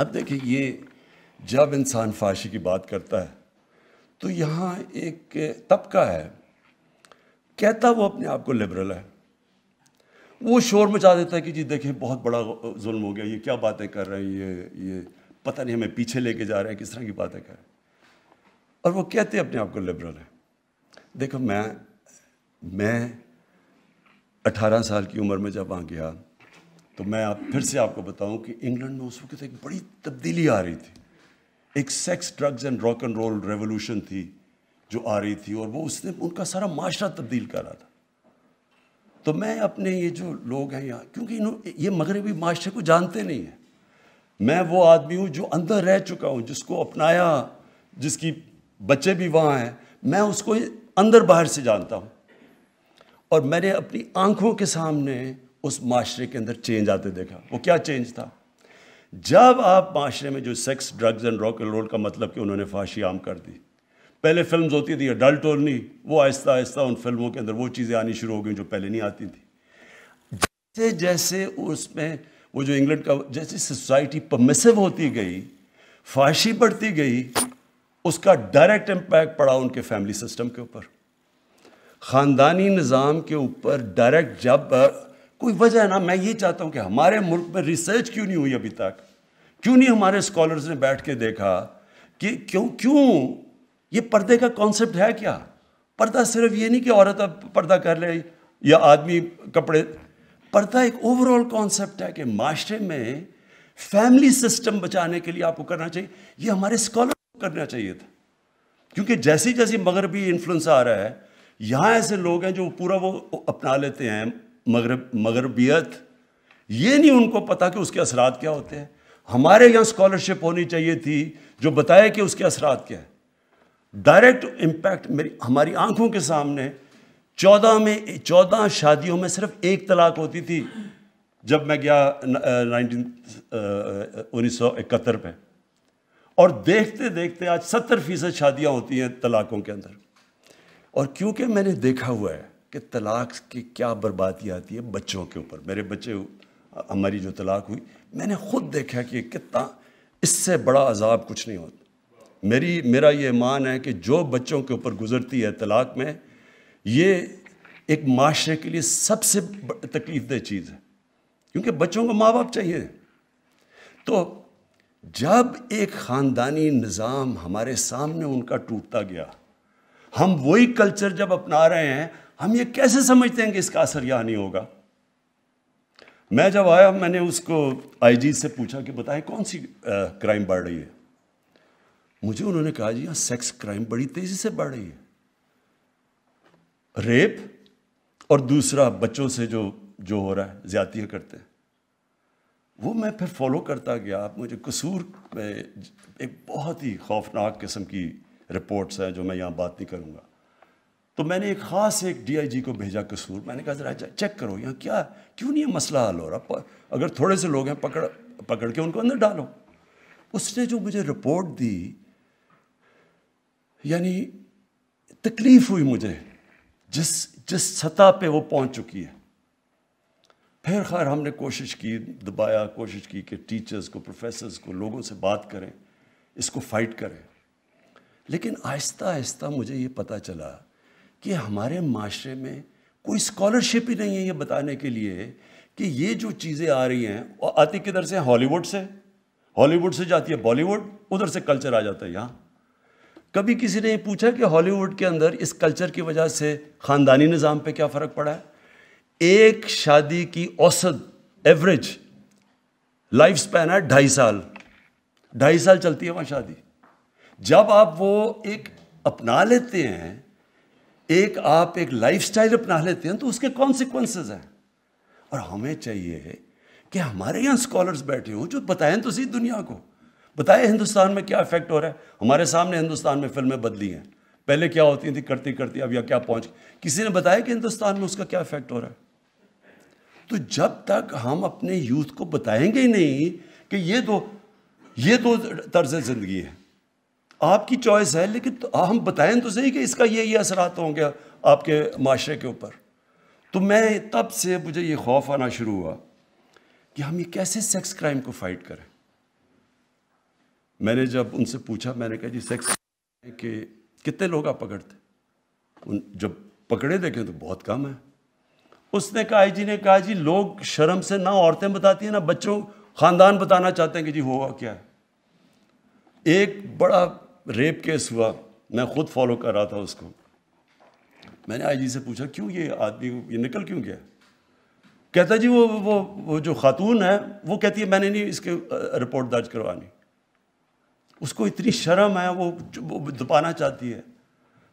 अब देखिए ये जब इंसान फाशी की बात करता है तो यहाँ एक तबका है कहता वो अपने आप को लिबरल है वो शोर मचा देता है कि जी देखिए बहुत बड़ा जुल्म हो गया ये क्या बातें कर रहे हैं ये ये पता नहीं हमें पीछे लेके जा रहे हैं किस तरह की बातें कर रहे हैं और वो कहते अपने आप को लिबरल है देखो मैं मैं 18 साल की उम्र में जब वहाँ गया तो मैं आप फिर से आपको बताऊं कि इंग्लैंड में उस वक्त एक बड़ी तब्दीली आ रही थी एक sex drugs and rock and roll revolution थी जो आ रही थी और वो उसने उनका सारा माशरा तब्दील कर रहा था तो मैं अपने ये जो लोग हैं यहाँ क्योंकि ये मगरबी माशरे को जानते नहीं हैं मैं वो आदमी हूँ जो अंदर रह चुका हूँ जिसको अपनाया जिसकी बच्चे भी वहाँ हैं मैं उसको अंदर बाहर से जानता हूँ और मैंने अपनी आँखों के सामने उस माशरे के अंदर चेंज आते देखा वो क्या चेंज था जब आप माशरे में जो sex drugs and rock and roll का मतलब कि उन्होंने फाशी आम कर दी पहले फिल्म होती थी अडल्ट ओनली वो आहिस्ता आहिस्ता उन फिल्मों के अंदर वो चीज़ें आनी शुरू हो गई जो पहले नहीं आती थी जैसे जैसे उसमें वो जो इंग्लैंड का जैसे सोसाइटी परमिसिव होती गई फाशी बढ़ती गई उसका डायरेक्ट इम्पैक्ट पड़ा उनके फैमिली सिस्टम के ऊपर ख़ानदानी निज़ाम के ऊपर डायरेक्ट जब कोई वजह है ना मैं ये चाहता हूँ कि हमारे मुल्क में रिसर्च क्यों नहीं हुई अभी तक क्यों नहीं हमारे स्कॉलर्स ने बैठ के देखा कि क्यों क्यों ये पर्दे का कॉन्सेप्ट है क्या पर्दा सिर्फ ये नहीं कि औरत अब पर्दा कर ले या आदमी कपड़े पर्दा एक ओवरऑल कॉन्सेप्ट है कि माशरे में फैमिली सिस्टम बचाने के लिए आपको करना चाहिए ये हमारे स्कॉलर को करना चाहिए था क्योंकि जैसी जैसी मगरबी इन्फ्लुंस आ रहा है यहाँ ऐसे लोग हैं जो पूरा वो अपना लेते हैं मगरब मगरबियत ये नहीं उनको पता कि उसके असरात क्या होते हैं हमारे यहाँ स्कॉलरशिप होनी चाहिए थी जो बताए कि उसके असरात क्या है डायरेक्ट इम्पैक्ट मेरी हमारी आंखों के सामने चौदह में चौदह शादियों में सिर्फ एक तलाक होती थी जब मैं गया नाइनटीन उन्नीस सौ इकहत्तर पे और देखते देखते आज सत्तर फीसद शादियाँ होती हैं तलाकों के अंदर और क्योंकि मैंने देखा हुआ है कि तलाक की क्या बर्बादी आती है बच्चों के ऊपर मेरे बच्चे हमारी जो तलाक हुई मैंने ख़ुद देखा कि कितना इससे बड़ा अजाब कुछ नहीं होता मेरी मेरा ये मान है कि जो बच्चों के ऊपर गुजरती है तलाक में ये एक माशरे के लिए सबसे तकलीफ दह चीज़ है क्योंकि बच्चों को माँ बाप चाहिए तो जब एक ख़ानदानी निज़ाम हमारे सामने उनका टूटता गया हम वही कल्चर जब अपना रहे हैं हम ये कैसे समझते हैं कि इसका असर यहाँ नहीं होगा मैं जब आया मैंने उसको आईजी से पूछा कि बताएं कौन सी क्राइम बढ़ रही है मुझे उन्होंने कहा जी यहाँ सेक्स क्राइम बड़ी तेज़ी से बढ़ रही है रेप और दूसरा बच्चों से जो जो हो रहा है ज़्यादतियाँ करते हैं वो मैं फिर फॉलो करता गया आप मुझे कसूर में एक बहुत ही खौफनाक किस्म की रिपोर्ट्स हैं जो मैं यहाँ बात नहीं करूँगा तो मैंने एक ख़ास एक डीआईजी को भेजा कसूर मैंने कहा ज़रा चेक करो यहाँ क्या क्यों नहीं मसला हल हो रहा अगर थोड़े से लोग हैं पकड़ पकड़ के उनको अंदर डालो उसने जो मुझे रिपोर्ट दी यानी तकलीफ़ हुई मुझे जिस जिस सतह पे वो पहुंच चुकी है फिर खैर हमने कोशिश की दबाया कोशिश की कि टीचर्स को प्रोफेसर्स को लोगों से बात करें इसको फाइट करें लेकिन आहिस्ता आहिस्ता मुझे ये पता चला कि हमारे माशरे में कोई स्कॉलरशिप ही नहीं है ये बताने के लिए कि ये जो चीज़ें आ रही हैं आती किधर से हॉलीवुड से हॉलीवुड से जाती है बॉलीवुड उधर से कल्चर आ जाता है यहाँ कभी किसी ने पूछा कि हॉलीवुड के अंदर इस कल्चर की वजह से ख़ानदानी निज़ाम पे क्या फ़र्क पड़ा है एक शादी की औसत एवरेज लाइफ स्पैन है ढाई साल ढाई साल चलती है वहाँ शादी जब आप वो एक अपना लेते हैं एक आप एक लाइफस्टाइल अपना लेते हैं तो उसके कॉन्सिक्वेंसेज हैं और हमें चाहिए कि हमारे यहाँ स्कॉलर्स बैठे हों जो बताएं तो सही दुनिया को बताएं हिंदुस्तान में क्या इफेक्ट हो रहा है हमारे सामने हिंदुस्तान में फिल्में बदली हैं पहले क्या होती थी करती करती अब या क्या पहुंच किसी ने बताया कि हिंदुस्तान में उसका क्या इफेक्ट हो रहा है तो जब तक हम अपने यूथ को बताएंगे ही नहीं कि ये दो ये दो तर्ज ज़िंदगी है आपकी चॉइस है लेकिन तो हम बताएं तो सही कि इसका ये ये असरात होंगे आपके माशरे के ऊपर तो मैं तब से मुझे ये खौफ आना शुरू हुआ कि हम ये कैसे सेक्स क्राइम को फाइट करें मैंने जब उनसे पूछा मैंने कहा जी सेक्स कि कितने लोग आप पकड़ते उन जब पकड़े देखें तो बहुत कम है उसने कहा आई जी ने कहा जी लोग शर्म से ना औरतें बताती हैं ना बच्चों ख़ानदान बताना चाहते हैं कि जी हुआ क्या है एक बड़ा रेप केस हुआ मैं ख़ुद फॉलो कर रहा था उसको मैंने आईजी से पूछा क्यों ये आदमी ये निकल क्यों गया कहता जी वो वो वो जो खातून है वो कहती है मैंने नहीं इसके रिपोर्ट दर्ज करवानी उसको इतनी शर्म है वो, वो दुपाना चाहती है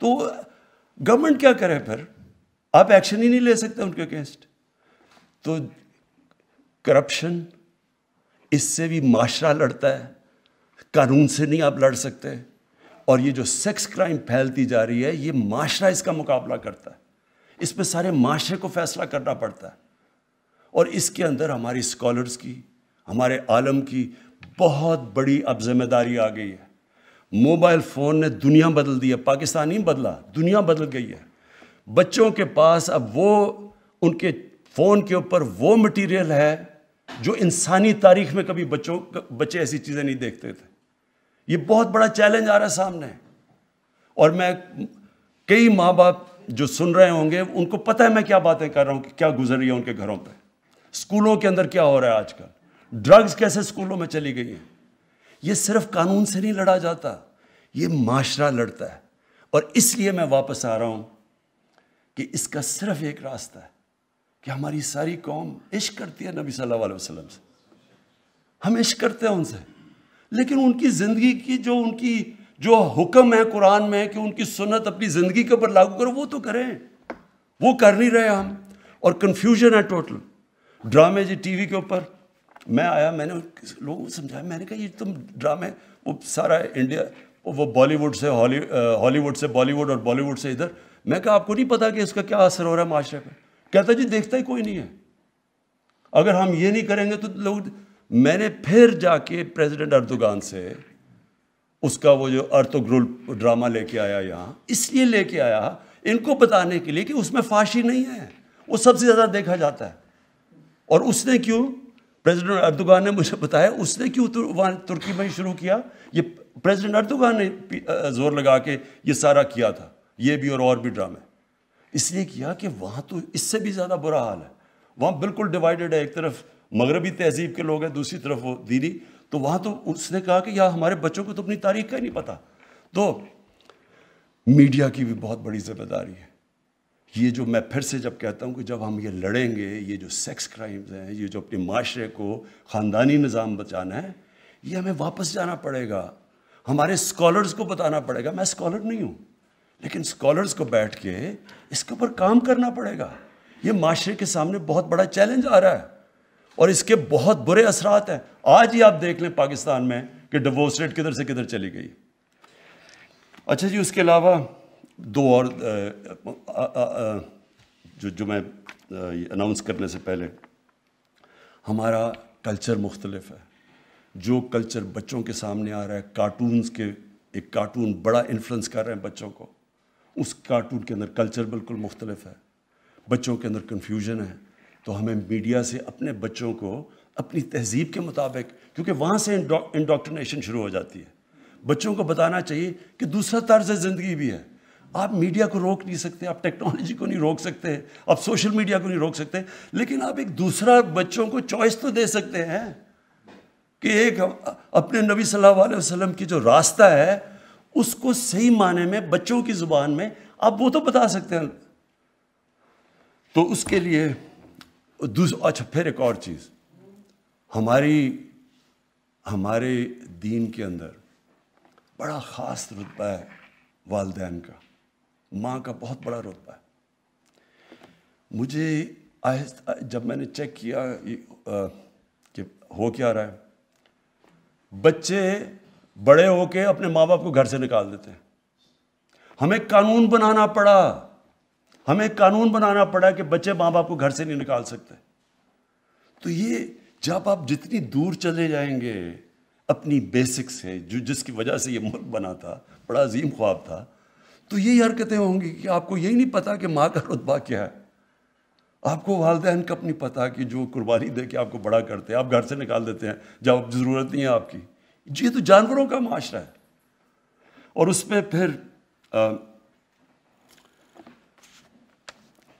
तो गवर्नमेंट क्या करे फिर आप एक्शन ही नहीं ले सकते उनके अगेंस्ट तो करप्शन इससे भी माशरा लड़ता है कानून से नहीं आप लड़ सकते और ये जो सेक्स क्राइम फैलती जा रही है ये माशरा इसका मुकाबला करता है इस पर सारे माशरे को फैसला करना पड़ता है और इसके अंदर हमारी स्कॉलर्स की हमारे आलम की बहुत बड़ी अब जिम्मेदारी आ गई है मोबाइल फ़ोन ने दुनिया बदल दी है पाकिस्तान ही बदला दुनिया बदल गई है बच्चों के पास अब वो उनके फ़ोन के ऊपर वो मटेरियल है जो इंसानी तारीख में कभी बच्चों बच्चे ऐसी चीज़ें नहीं देखते थे ये बहुत बड़ा चैलेंज आ रहा है सामने और मैं कई माँ बाप जो सुन रहे होंगे उनको पता है मैं क्या बातें कर रहा हूँ कि क्या गुजर रही है उनके घरों पे स्कूलों के अंदर क्या हो रहा है आजकल ड्रग्स कैसे स्कूलों में चली गई है ये सिर्फ कानून से नहीं लड़ा जाता ये माशरा लड़ता है और इसलिए मैं वापस आ रहा हूँ कि इसका सिर्फ एक रास्ता है कि हमारी सारी कौम इश्क करती है नबी सल्लल्लाहु अलैहि वसल्लम से हम इश्क करते हैं उनसे लेकिन उनकी ज़िंदगी की जो उनकी जो हुक्म है कुरान में कि उनकी सुन्नत अपनी ज़िंदगी के ऊपर लागू करो वो तो करें वो कर नहीं रहे हम और कन्फ्यूजन है टोटल ड्रामे जी टीवी के ऊपर मैं आया मैंने लोगों को समझाया मैंने कहा ये तुम ड्रामे वो सारा इंडिया वो बॉलीवुड से हॉलीवुड से बॉलीवुड और बॉलीवुड से इधर मैं कहा आपको नहीं पता कि इसका क्या असर हो रहा है माशरे पर कहता जी देखता ही कोई नहीं है अगर हम ये नहीं करेंगे तो लोग मैंने फिर जाके प्रेसिडेंट अर्दोगान से उसका वो जो अर्थोग्रुल ड्रामा लेके आया यहाँ इसलिए लेके आया इनको बताने के लिए कि उसमें फांसी नहीं है वो सबसे ज़्यादा देखा जाता है और उसने क्यों प्रेसिडेंट अर्दोगान ने मुझे बताया उसने क्यों तुर, वहाँ तुर्की में शुरू किया ये प्रेसिडेंट अर्दोगान ने जोर लगा के ये सारा किया था ये भी और और भी ड्रामे इसलिए किया कि वहाँ तो इससे भी ज़्यादा बुरा हाल है वहाँ बिल्कुल डिवाइडेड है एक तरफ मगरबी तहजीब के लोग हैं दूसरी तरफ वो दीनी तो वहाँ तो उसने कहा कि यार हमारे बच्चों को तो अपनी तारीख का ही नहीं पता तो मीडिया की भी बहुत बड़ी जिम्मेदारी है ये जो मैं फिर से जब कहता हूँ कि जब हम ये लड़ेंगे ये जो सेक्स क्राइम्स हैं ये जो अपने माशरे को ख़ानदानी निज़ाम बचाना है ये हमें वापस जाना पड़ेगा हमारे स्कॉलर्स को बताना पड़ेगा मैं स्कॉलर नहीं हूँ लेकिन स्कॉलर्स को बैठ के इसके ऊपर काम करना पड़ेगा ये माशरे के सामने बहुत बड़ा चैलेंज आ रहा है और इसके बहुत बुरे असरात हैं आज ही आप देख लें पाकिस्तान में कि डिवोर्स रेट किधर से किधर चली गई अच्छा जी उसके अलावा दो और आ, आ, आ, जो जो मैं अनाउंस करने से पहले हमारा कल्चर मुख्तलफ है जो कल्चर बच्चों के सामने आ रहा है कार्टून्स के एक कार्टून बड़ा इन्फ्लुएंस कर रहे हैं बच्चों को उस कार्टून के अंदर कल्चर बिल्कुल मुख्तलफ है बच्चों के अंदर कन्फ्यूजन है तो हमें मीडिया से अपने बच्चों को अपनी तहजीब के मुताबिक क्योंकि वहाँ से इंडोक्ट्रिनेशन शुरू हो जाती है बच्चों को बताना चाहिए कि दूसरा तर्ज ज़िंदगी भी है आप मीडिया को रोक नहीं सकते आप टेक्नोलॉजी को नहीं रोक सकते आप सोशल मीडिया को नहीं रोक सकते लेकिन आप एक दूसरा बच्चों को चॉइस तो दे सकते हैं कि एक अपने नबी सल्लल्लाहु अलैहि वसल्लम की जो रास्ता है उसको सही माने में बच्चों की ज़ुबान में आप वो तो बता सकते हैं तो उसके लिए दूस अच्छा फिर एक और चीज़ हमारी हमारे दीन के अंदर बड़ा ख़ास रुतबा है वालदेन का माँ का बहुत बड़ा रुतबा है मुझे आहिस्ता जब मैंने चेक किया कि हो क्या रहा है बच्चे बड़े होके अपने माँ बाप को घर से निकाल देते हैं हमें कानून बनाना पड़ा हमें कानून बनाना पड़ा कि बच्चे माँ बाप को घर से नहीं निकाल सकते तो ये जब आप जितनी दूर चले जाएंगे अपनी बेसिक से जो जिसकी वजह से ये मुल्क बना था बड़ा अजीम ख्वाब था तो यही हरकतें होंगी कि आपको यही नहीं पता कि माँ का रुतबा क्या है आपको वालदेन का नहीं पता कि जो कुर्बानी दे के आपको बड़ा करते हैं आप घर से निकाल देते हैं जब ज़रूरत नहीं है आपकी ये तो जानवरों का माशरा है और उसमें फिर आ,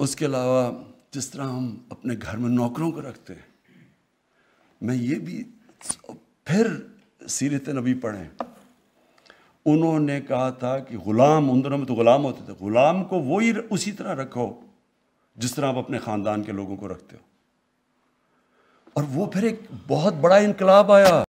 उसके अलावा जिस तरह हम अपने घर में नौकरों को रखते हैं मैं ये भी फिर सीरत नबी पढ़ें उन्होंने कहा था कि ग़ुलाम उन दोनों में तो ग़ुलाम होते थे ग़ुलाम को वही उसी तरह रखो जिस तरह आप अपने ख़ानदान के लोगों को रखते हो और वो फिर एक बहुत बड़ा इनकलाब आया